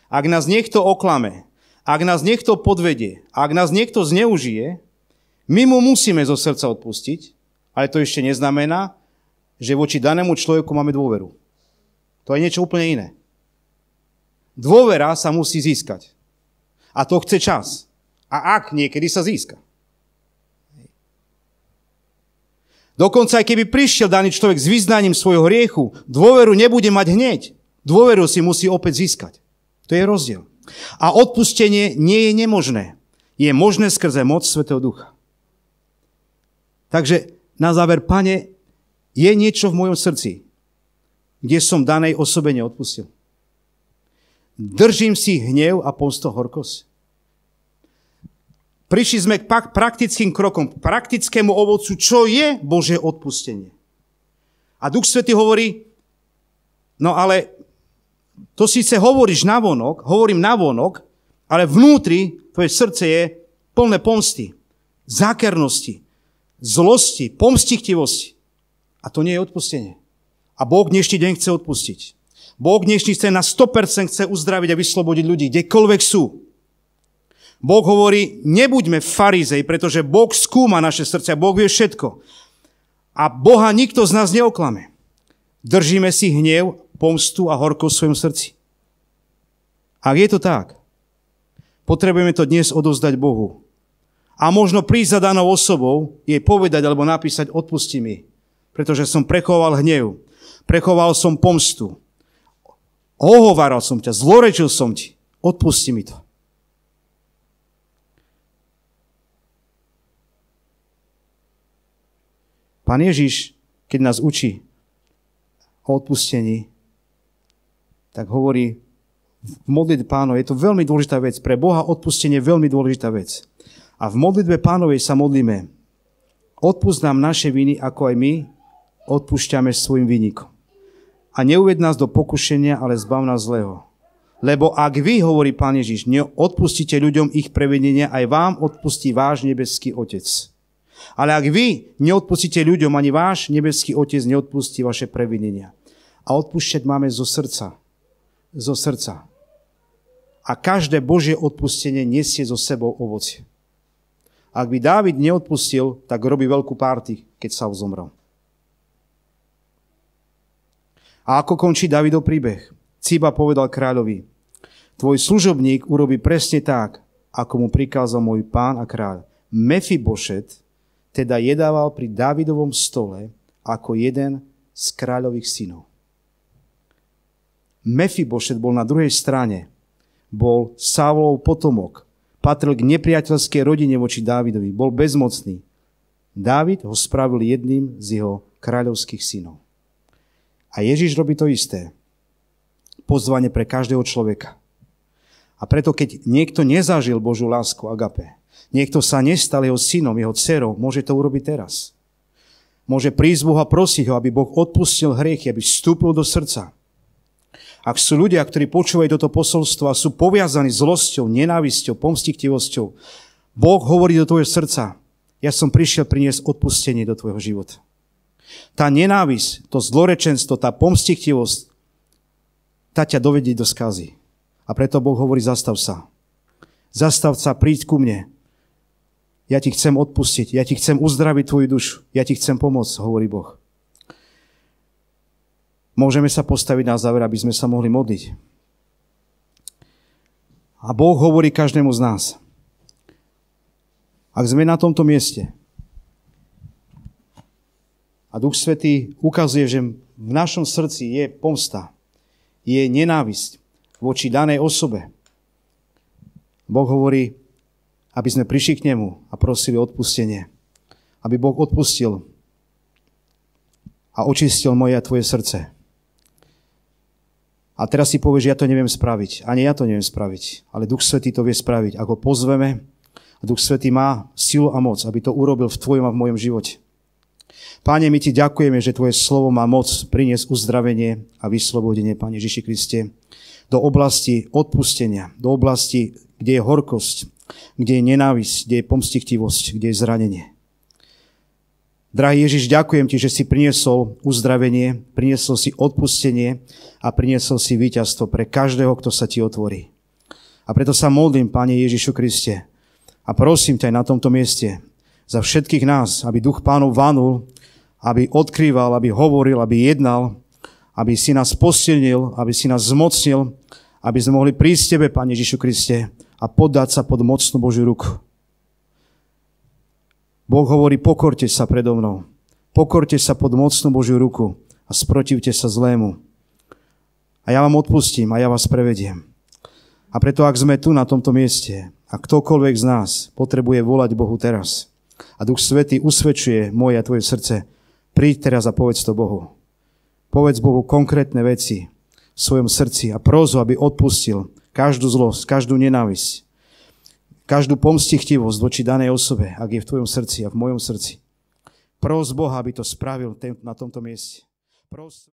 Speaker 1: ak nás niekto oklame, ak nás niekto podvedie, ak nás niekto zneužije, my mu musíme zo srdca odpustiť, ale to ešte neznamená, že voči danému človeku máme dôveru. To je niečo úplne iné. Dôvera sa musí získať. A to chce čas. A ak niekedy sa získa. Dokonca aj keby prišiel daný človek s vyznaním svojho hriechu, dôveru nebude mať hneď. Dôveru si musí opäť získať. To je rozdiel. A odpustenie nie je nemožné. Je možné skrze moc Svetého Ducha. Takže na záver, pane, je niečo v mojom srdci, kde som danej osobe neodpustil. Držím si hnev a pomsto horkosť prišli sme k praktickým krokom, k praktickému ovocu, čo je Božie odpustenie. A Duch Svety hovorí, no ale to síce hovoríš navonok, hovorím navonok, ale vnútri tvoje srdce je plné pomsty, zákernosti, zlosti, pomstichtivosti. A to nie je odpustenie. A Boh dnešný deň chce odpustiť. Boh dnešný chce na 100% chce uzdraviť a vyslobodiť ľudí, kdekoľvek sú. Boh hovorí, nebuďme farizej, pretože Boh skúma naše srdcia, Boh vie všetko. A Boha nikto z nás neoklame. Držíme si hnev, pomstu a horko v svojom srdci. Ak je to tak, potrebujeme to dnes odovzdať Bohu. A možno prísť za danou osobou, jej povedať alebo napísať, odpusti mi, pretože som prechoval hnev, prechoval som pomstu, ohováral som ťa, zlorečil som ti, odpusti mi to. Pán Ježiš, keď nás učí o odpustení, tak hovorí v modlitbe pánov, je to veľmi dôležitá vec. Pre Boha odpustenie je veľmi dôležitá vec. A v modlitbe pánovej sa modlíme. Odpust nám naše viny, ako aj my odpúšťame svojim vynikom. A neuved nás do pokušenia, ale zbav nás zlého. Lebo ak vy, hovorí Pán Ježiš, neodpustíte ľuďom ich prevedenia, aj vám odpustí váš nebeský Otec. Ale ak vy neodpustíte ľuďom, ani váš nebeský Otec neodpustí vaše previnenia. A odpúšťať máme zo srdca. Zo srdca. A každé Božie odpustenie nesie zo sebou ovocie. Ak by Dávid neodpustil, tak robí veľkú párty, keď sa zomrel. A ako končí Dávidov príbeh? Cíba povedal kráľovi, tvoj služobník urobí presne tak, ako mu prikázal môj pán a kráľ. Mefibošet, teda jedával pri Dávidovom stole ako jeden z kráľových synov. Mefibošet bol na druhej strane, bol sávolov potomok, patril k nepriateľskej rodine voči Dávidovi, bol bezmocný. Dávid ho spravil jedným z jeho kráľovských synov. A Ježiš robí to isté. Pozvanie pre každého človeka. A preto, keď niekto nezažil Božú lásku agape, Niekto sa nestal jeho synom, jeho dcerou. Môže to urobiť teraz. Môže prísť Boha prosiť ho, aby Boh odpustil hriechy, aby vstúpil do srdca. Ak sú ľudia, ktorí počúvajú toto posolstvo a sú poviazaní zlosťou, nenávisťou, pomstiktivosťou, Boh hovorí do tvojho srdca, ja som prišiel priniesť odpustenie do tvojho života. Tá nenávisť, to zlorečenstvo, tá pomstichtivosť, tá ťa dovedie do skazy. A preto Boh hovorí, zastav sa. Zastav sa, príď ku mne. Ja ti chcem odpustiť, ja ti chcem uzdraviť tvoju dušu, ja ti chcem pomôcť, hovorí Boh. Môžeme sa postaviť na záver, aby sme sa mohli modliť. A Boh hovorí každému z nás. Ak sme na tomto mieste a Duch Svetý ukazuje, že v našom srdci je pomsta, je nenávisť voči danej osobe, Boh hovorí, aby sme prišli k nemu a prosili odpustenie. Aby Boh odpustil a očistil moje a tvoje srdce. A teraz si povieš, že ja to neviem spraviť. Ani ja to neviem spraviť. Ale Duch Svetý to vie spraviť. Ako pozveme, a Duch Svetý má silu a moc, aby to urobil v tvojom a v mojom živote. Páne, my ti ďakujeme, že tvoje slovo má moc priniesť uzdravenie a vyslobodenie, Pane Ježiši Kriste, do oblasti odpustenia, do oblasti, kde je horkosť, kde je nenávisť, kde je pomstichtivosť, kde je zranenie. Drahý Ježiš, ďakujem ti, že si priniesol uzdravenie, priniesol si odpustenie a priniesol si víťazstvo pre každého, kto sa ti otvorí. A preto sa modlím, Pane Ježišu Kriste, a prosím ťa aj na tomto mieste za všetkých nás, aby duch pánov vanul, aby odkrýval, aby hovoril, aby jednal, aby si nás posilnil, aby si nás zmocnil, aby sme mohli prísť Tebe, Pane Ježišu Kriste, a podať sa pod mocnú Božiu ruku. Boh hovorí, pokorte sa predo mnou. Pokorte sa pod mocnú Božiu ruku a sprotivte sa zlému. A ja vám odpustím a ja vás prevediem. A preto, ak sme tu na tomto mieste a ktokoľvek z nás potrebuje volať Bohu teraz a Duch Svetý usvedčuje moje a tvoje srdce, príď teraz a povedz to Bohu. Povedz Bohu konkrétne veci v svojom srdci a prozu, aby odpustil každú zlosť, každú nenávisť, každú pomstichtivosť voči danej osobe, ak je v tvojom srdci a v mojom srdci. Pros Boha, aby to spravil na tomto mieste. Pros...